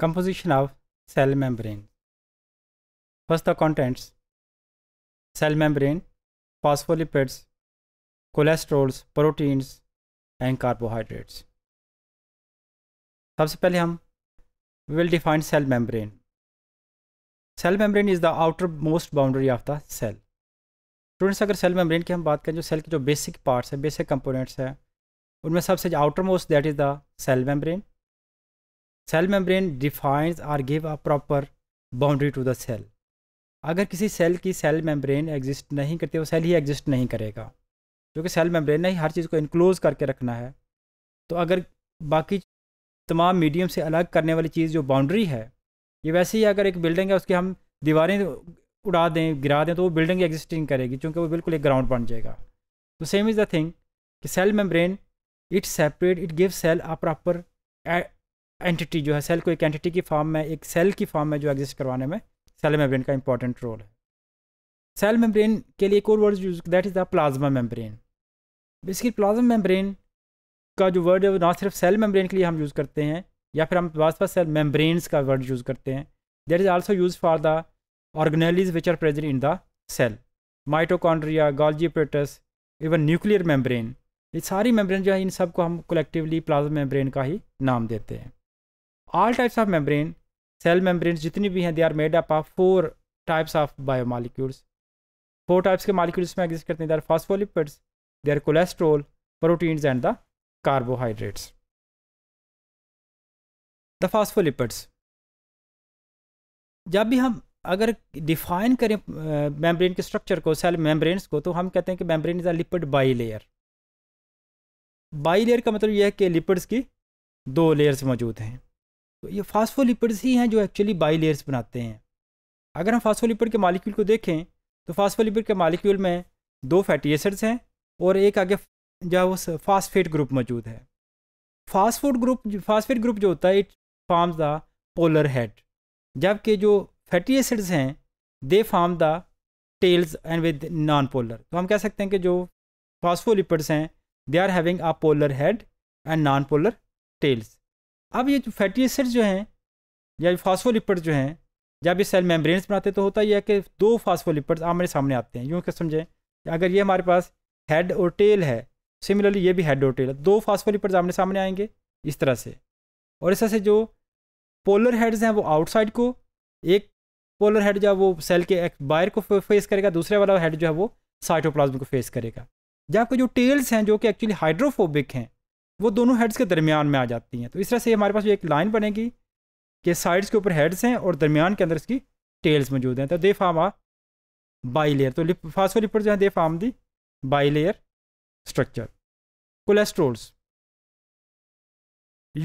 Composition of cell membrane. First the contents. Cell membrane, phospholipids, cholesterols, proteins and carbohydrates. सबसे पहले हम will define cell membrane cell membrane is the outermost boundary of the cell students अगर cell membrane की हम बात करें जो cell के जो बेसिक पार्ट्स हैं बेसिक कंपोनेंट्स हैं उनमें सबसे outermost that is the cell membrane cell membrane defines or give a proper boundary to the cell अगर किसी सेल की सेल मेम्ब्रेन एग्जिस्ट नहीं करती वो सेल ही एग्जिस्ट नहीं करेगा क्योंकि सेल मेम्ब्रेन ने हर चीज़ को इनक्लोज करके रखना है तो अगर बाकी तमाम मीडियम से अलग करने वाली चीज़ जो बाउंड्री है ये वैसे ही अगर एक बिल्डिंग है उसकी हम दीवारें उड़ा दें गिरा दें तो वो बिल्डिंग एग्जिस्टिंग करेगी क्योंकि वो बिल्कुल एक ग्राउंड बन जाएगा तो सेम इज़ द थिंग कि cell membrane it separate it give cell a proper entity जो है सेल को एक एंटिटी की फॉर्म में एक सेल की फॉर्म में जो एग्जिस्ट करवाने में सेल मेम्ब्रेन का इंपॉर्टेंट रोल है सेल मेम्ब्रेन के लिए एक और word use that is the plasma membrane basically plasma membrane का जो वर्ड है वो ना सिर्फ सेल मेम्ब्रेन के लिए हम यूज़ करते हैं या फिर हम पास सेल मेम्ब्रेन्स का वर्ड यूज़ करते हैं that is also use for the organelles which are present in the cell mitochondria Golgi even nuclear membrane ये सारी मेम्ब्रेन जो है इन सब को हम कलेक्टिवली प्लाज्मा मेम्ब्रेन का ही नाम देते हैं all types of membrane cell membrane जितनी भी हैं they are made up of four types of biomolecules four types के मालिक्यूल्स में एग्जिस्ट करते हैं they are phospholipids they are cholesterol proteins and the carbohydrates the phospholipids जब भी हम अगर डिफाइन करें मेम्ब्रेन के स्ट्रक्चर को सेल मेम्ब्रेन्स को तो हम कहते हैं कि membrane is a lipid bilayer bilayer का मतलब यह है कि लिपिड्स की दो लेयर्स मौजूद हैं तो ये फास्फोलिपिड्स ही हैं जो एक्चुअली बाई लेयर्स बनाते हैं अगर हम फास्फोलिपिड के मालिक्यूल को देखें तो फास्फोलिपिड के मालिक्यूल में दो फैटी एसिड्स हैं और एक आगे जो है वो फास्फेट ग्रुप मौजूद है फास्टफूड ग्रुप फास्फेट ग्रुप जो होता है it forms the polar head जबकि जो फैटी एसिड्स हैं they form the tails and with non polar तो हम कह सकते हैं कि जो फास्फोलिपिड्स हैं they are having a polar head and non polar tails अब ये फैटी एसिड जो हैं या फास्फोलिपिड जो हैं जब ये सेल मेम्ब्रेन्स बनाते तो होता यह है कि दो फास्फोलिपिड्स आमने सामने आते हैं यूँ क्या समझें अगर ये हमारे पास हेड और टेल है सिमिलरली ये भी हेड और टेल है दो फास्फोलिपिड्स आमने सामने आएंगे इस तरह से और इस तरह से जो पोलर हेड्स हैं वो आउटसाइड को एक पोलर हेड जो है वो सेल के एक बाहर को फेस करेगा दूसरे वाला हेड जो है वो साइटोप्लाज्म को फेस करेगा जबकि जो टेल्स हैं जो कि एक्चुअली हाइड्रोफोबिक हैं वो दोनों हेड्स के दरमियान में आ जाती हैं तो इस तरह से हमारे पास एक लाइन बनेगी कि साइड्स के ऊपर हेड्स हैं और दरमियान के अंदर इसकी टेल्स मौजूद हैं तो they form a bilayer तो लिपर जो है they form the bilayer structure cholesterols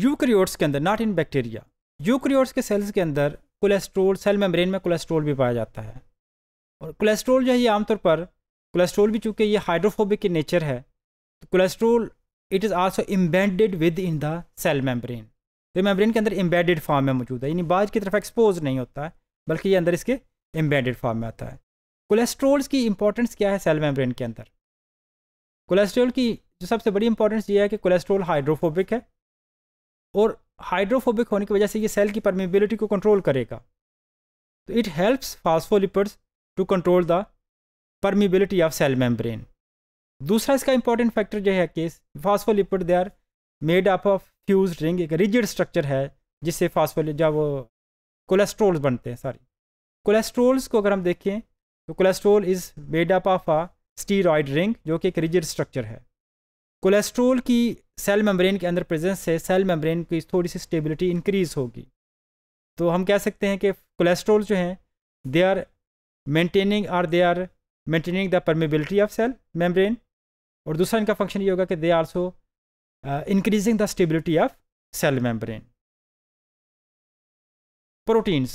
eukaryotes के अंदर नॉट इन बैक्टीरिया यूक्रियोट्स के सेल्स के अंदर कोलेस्ट्रोल सेल मेम्ब्रेन में कोलेस्ट्रोल भी पाया जाता है और कोलेस्ट्रोल जो है ये आमतौर पर कोलेस्ट्रोल भी चूँकि ये हाइड्रोफोबिक की नेचर है तो cholesterol it is also embedded within the cell membrane तो मेम्ब्रेन के अंदर एम्बेडेड फॉर्म में मौजूद है यानी बाज की तरफ एक्सपोज नहीं होता है बल्कि ये अंदर इसके एम्बेडेड फॉर्म में आता है कोलेस्ट्रोल्स की इंपॉर्टेंस क्या है सेल मेम्ब्रेन के अंदर कोलेस्ट्रोल की जो सबसे बड़ी इंपॉर्टेंस ये है कि कोलेस्ट्रोल हाइड्रोफोबिक है और हाइड्रोफोबिक होने की वजह से ये सेल की परमेबिलिटी को कंट्रोल करेगा तो it helps phospholipids to control the permeability of cell membrane दूसरा इसका इंपॉर्टेंट फैक्टर जो है कि phospholipid they are made up of fused ring एक रिजिड स्ट्रक्चर है जिससे फास्फोलिप जब वो कोलेस्ट्रोल्स बनते हैं सॉरी कोलेस्ट्रोल्स को अगर हम देखें तो cholesterol is made up of a steroid ring जो कि एक रिजिड स्ट्रक्चर है कोलेस्ट्रोल की सेल मेम्ब्रेन के अंदर प्रेजेंस से सेल मेम्ब्रेन की थोड़ी सी स्टेबिलिटी इंक्रीज होगी तो हम कह सकते हैं कि कोलेस्ट्रोल जो हैं they are maintaining are they are maintaining the permeability of cell membrane और दूसरा इनका फंक्शन ये होगा कि they also increasing the stability of cell membrane proteins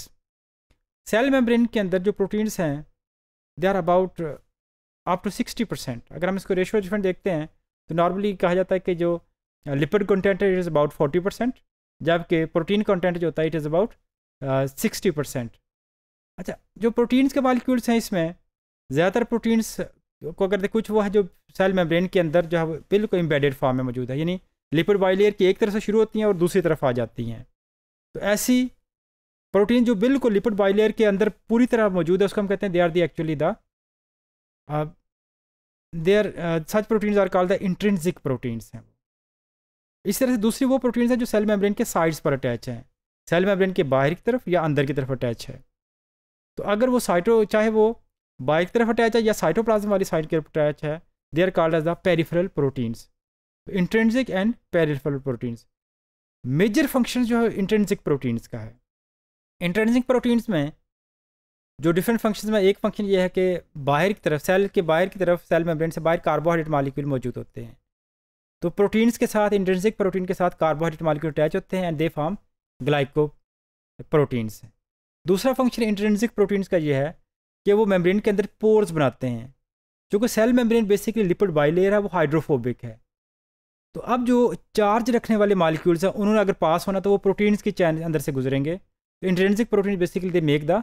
cell membrane के अंदर जो प्रोटीन्स हैं they are about up to sixty percent अगर हम इसको रेशो डिफरेंट देखते हैं तो नॉर्मली कहा जाता है कि जो लिपिड uh, कंटेंट है it is about forty percent जबकि प्रोटीन कंटेंट जो होता है it is about sixty percent अच्छा जो प्रोटीन्स के मालिक्यूल्स हैं इसमें ज़्यादातर प्रोटीन्स को अगर कुछ वो है जो सेल मेम्ब्रेन के अंदर जो है बिल्कुल इम्बेडेड फॉर्म में मौजूद है यानी लिपिड बाइलेयर की एक तरफ से शुरू होती हैं और दूसरी तरफ आ जाती हैं तो ऐसी प्रोटीन जो बिल्कुल लिपिड बाइलेयर के अंदर पूरी तरह मौजूद है उसको हम कहते हैं they are the actually the are such proteins are called the intrinsic proteins हैं इस तरह से दूसरी वो प्रोटीन्स हैं जो सेल मेम्ब्रेन के साइड्स पर अटैच हैं सेल मेम्ब्रेन के बाहर की तरफ या अंदर की तरफ अटैच है तो अगर वो साइटो चाहे वो बाइक तरफ अटैच है या साइटोप्लाज्म वाली साइड की तरफ अटैच है they are called as the peripheral proteins intrinsic and peripheral proteins major function जो है इंट्रेंसिक प्रोटीन्स का है इंट्रेंसिक प्रोटीन्स में जो डिफरेंट फंक्शन में एक फंक्शन ये है कि बाहर की तरफ सेल के बाहर की तरफ सेल मेम्ब्रेन से बाहर कार्बोहाइड्रेट मालिक्यूल मौजूद होते हैं तो प्रोटीन्स के साथ इंट्रेंसिक प्रोटीन के साथ कार्बोहाइड्रेट मालिक्यूल अटैच होते हैं and they form glyco proteins दूसरा फंक्शन इंट्रेंसिक प्रोटीन्स का यह है कि वो मेम्ब्रेन के अंदर पोर्स बनाते हैं जो कि cell membrane basically lipid bilayer है वो हाइड्रोफोबिक है तो अब जो चार्ज रखने वाले मालिक्यूल्स हैं उन्होंने अगर पास होना तो वो प्रोटीन्स के चैनल अंदर से गुजरेंगे तो intrinsic protein basically they make the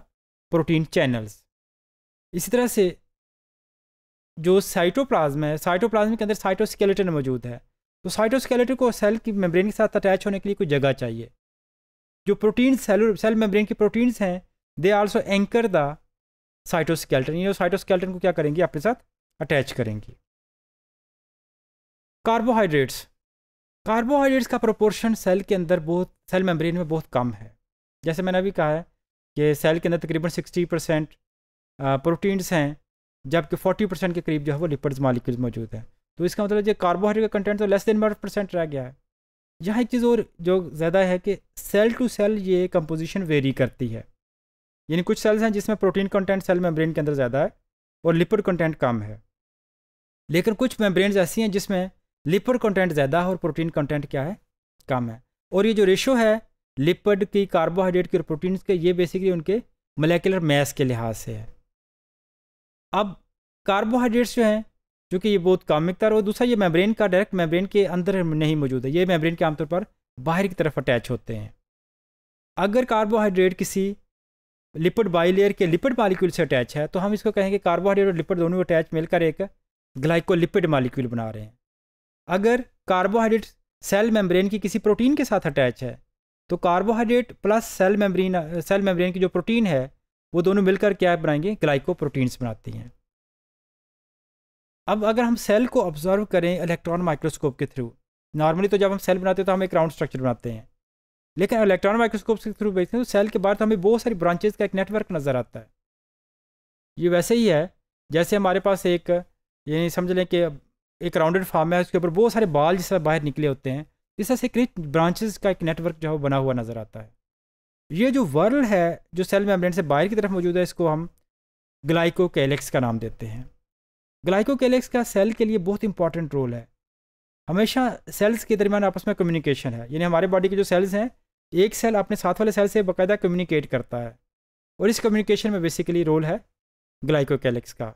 protein channels इसी तरह से जो साइटोप्लाज्म है साइटोप्लाज्म के अंदर साइटोस्केलेटन मौजूद है तो साइटोस्केलेटन को सेल की मेम्ब्रेन के साथ अटैच होने के लिए कोई जगह चाहिए जो प्रोटीन सेल सेल मेम्ब्रेन की प्रोटीन्स हैं they also anchor the cytoskeleton ये साइटोस्केल्टन को क्या करेंगी आपके साथ अटैच करेंगी कार्बोहाइड्रेट्स कार्बोहाइड्रेट्स का प्रोपोर्शन सेल के अंदर बहुत सेल मेम्ब्रेन में बहुत कम है जैसे मैंने अभी कहा है कि सेल के अंदर तकरीबन सिक्सटी परसेंट प्रोटीन्स हैं जबकि फोर्टी परसेंट के करीब जो है वो लिपिड्स मालिक्यूल्स मौजूद हैं तो इसका मतलब ये कार्बोहाइड्रेट का कंटेंट तो लेस देन बारह परसेंट रह गया है यहाँ एक चीज़ और जो ज़्यादा है कि सेल टू सेल ये कंपोजिशन वेरी करती है यानी कुछ सेल्स हैं जिसमें प्रोटीन कंटेंट सेल मेम्ब्रेन के अंदर ज़्यादा है और लिपिड कंटेंट कम है लेकिन कुछ मेम्ब्रेन ऐसी हैं जिसमें लिपिड कंटेंट ज़्यादा है और प्रोटीन कंटेंट क्या है कम है और ये जो रेशो है लिपिड की कार्बोहाइड्रेट की और प्रोटीन के ये बेसिकली उनके मोलेकुलर मैस के लिहाज से है अब कार्बोहाइड्रेट्स जो हैं जो कि ये बहुत कम मिकदार और दूसरा ये मेम्ब्रेन का डायरेक्ट मेम्ब्रेन के अंदर नहीं मौजूद है ये मेम्ब्रेन के आमतौर पर बाहर की तरफ अटैच होते हैं अगर कार्बोहाइड्रेट किसी लिपिड बाईलेयर के लिपिड मालिक्यूल से अटैच है तो हम इसको कहेंगे कार्बोहाइड्रेट और लिपिड दोनों अटैच मिलकर एक ग्लाइकोलिपिड मालिक्यूल बना रहे हैं अगर कार्बोहाइड्रेट सेल मेम्ब्रेन की किसी प्रोटीन के साथ अटैच है तो carbohydrate plus cell membrane cell membrane की जो प्रोटीन है वो दोनों मिलकर क्या बनाएंगे ग्लाइको प्रोटीन्स बनाती हैं अब अगर हम सेल को ऑब्जर्व करें इलेक्ट्रॉन माइक्रोस्कोप के थ्रू नॉर्मली तो जब हम सेल बनाते हैं तो हम एक राउंड स्ट्रक्चर बनाते हैं लेकिन इलेक्ट्रॉन माइक्रोस्कोप के थ्रू देखते हैं तो सेल के बाहर तो हमें बहुत सारी ब्रांचेज का एक नेटवर्क नज़र आता है ये वैसे ही है जैसे हमारे पास एक ये समझ लें कि एक राउंडेड फार्म है उसके ऊपर बहुत सारे बाल जिस तरह बाहर निकले होते हैं इस तरह से कई ब्रांचेज का एक नेटवर्क जो है बना हुआ नज़र आता है ये जो वर्ल है जो सेल मेम्ब्रेन से बाहर की तरफ मौजूद है इसको हम ग्लाइको कैलेक्स का नाम देते हैं ग्लाइको कैलेक्स का सेल के लिए बहुत इंपॉर्टेंट रोल है हमेशा सेल्स के दरमियान आपस में कम्युनिकेशन है यानी हमारे बॉडी के जो सेल्स हैं एक सेल अपने साथ वाले सेल से बाकायदा कम्युनिकेट करता है और इस कम्युनिकेशन में बेसिकली रोल है कैलिक्स का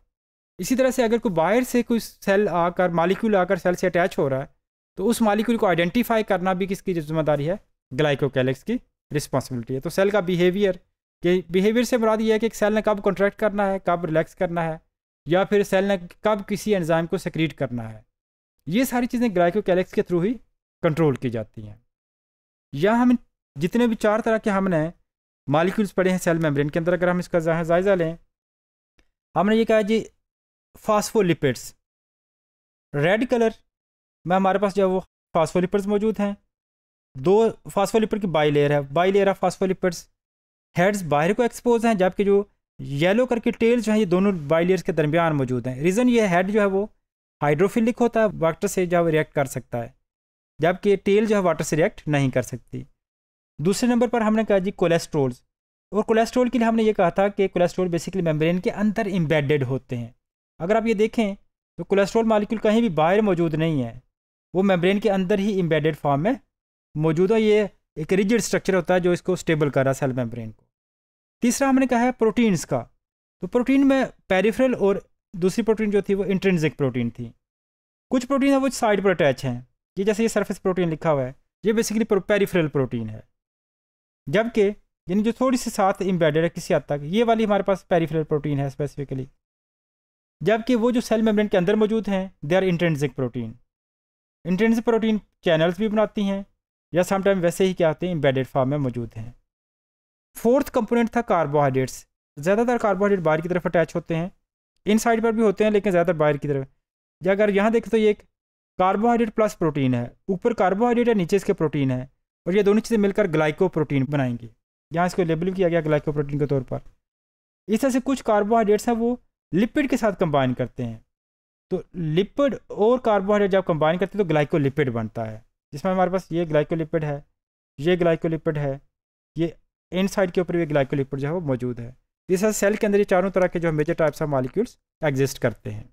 इसी तरह से अगर कोई बाहर से कोई सेल आकर मालिक्यूल आकर सेल से अटैच हो रहा है तो उस मालिक्यूल को आइडेंटिफाई करना भी किसकी जिम्मेदारी है कैलिक्स की रिस्पॉन्सिबिलिटी है तो सेल का बिहेवियर के बिहेवियर से मुराद ये है कि एक सेल ने कब कॉन्ट्रैक्ट करना है कब रिलैक्स करना है या फिर सेल ने कब किसी एंजाइम को सक्रीट करना है ये सारी चीज़ें ग्लाइकोकैलिक्स के थ्रू ही कंट्रोल की जाती हैं या हम जितने भी चार तरह के हमने मालिक्यूल्स पड़े हैं सेल मेम्ब्रेन के अंदर अगर हम इसका जायज़ा लें हमने ये कहा जी फास्फोलिपिड्स रेड कलर में हमारे पास जो है वो फास्फोलिपिड्स मौजूद हैं दो फास्फोलिपिड की बाई लेयर है bilayer of phospholipids heads बाहर को एक्सपोज हैं जबकि जो येलो करके टेल्स जो हैं ये दोनों बाई लेयर्स के दरमियान मौजूद हैं रीज़न ये हेड जो है वो हाइड्रोफिलिक होता है वाटर से जो है रिएक्ट कर सकता है जबकि टेल जो है वाटर से रिएक्ट नहीं कर सकती दूसरे नंबर पर हमने कहा जी कोलेस्ट्रोल्स और कोलेस्ट्रोल के लिए हमने ये कहा था कि कोलेस्ट्रोल बेसिकली मेम्ब्रेन के अंदर इम्बेडेड होते हैं अगर आप ये देखें तो कोलेस्ट्रोल मालिक्यूल कहीं भी बाहर मौजूद नहीं है वो मेम्ब्रेन के अंदर ही इम्बेडेड फॉर्म में मौजूद है ये एक रिजिड स्ट्रक्चर होता है जो इसको स्टेबल कर रहा है सेल मेम्ब्रेन को तीसरा हमने कहा है प्रोटीन्स का तो प्रोटीन में पेरिफेरल और दूसरी प्रोटीन जो थी वो इंट्रेंसिक प्रोटीन थी कुछ प्रोटीन है वो साइड पर अटैच हैं ये जैसे ये सरफेस प्रोटीन लिखा हुआ है ये बेसिकली पेरिफेरल प्रोटीन है जबकि यानी जो थोड़ी सी साथ इम्बेडेड है किसी हद तक ये वाली हमारे पास पेरीफेरल प्रोटीन है स्पेसिफिकली जबकि वो जो सेल मेम्ब्रेन के अंदर मौजूद हैं they are intrinsic protein intrinsic protein channels भी बनाती हैं या समटाइम वैसे ही क्या होते हैं इम्बेडेड फॉर्म में मौजूद हैं फोर्थ कंपोनेंट था कार्बोहाइड्रेट्स ज़्यादातर कार्बोहाइड्रेट बाहर की तरफ अटैच होते हैं इन साइड पर भी होते हैं लेकिन ज़्यादातर बाहर की तरफ या अगर यहाँ देखें तो ये एक कार्बोहाइड्रेट प्लस प्रोटीन है ऊपर कार्बोहाइड्रेट है नीचे इसके प्रोटीन है और ये दोनों चीज़ें मिलकर ग्लाइको प्रोटीन बनाएंगी यहाँ इसको लेबल किया गया ग्लाइको प्रोटीन के तौर पर इस तरह से कुछ कार्बोहाइड्रेट्स हैं वो लिपिड के साथ कंबाइन करते हैं तो लिपिड और कार्बोहाइड्रेट जब कंबाइन करते हैं तो ग्लाइकोलिपिड बनता है जिसमें हमारे पास ये ग्लाइकोलिपिड है ये ग्लाइकोलिपिड है ये इन साइड के ऊपर भी ग्लाइकोलिपिड जो है वो मौजूद है इस तरह सेल के अंदर ये चारों तरह के जो major types of molecules exist करते हैं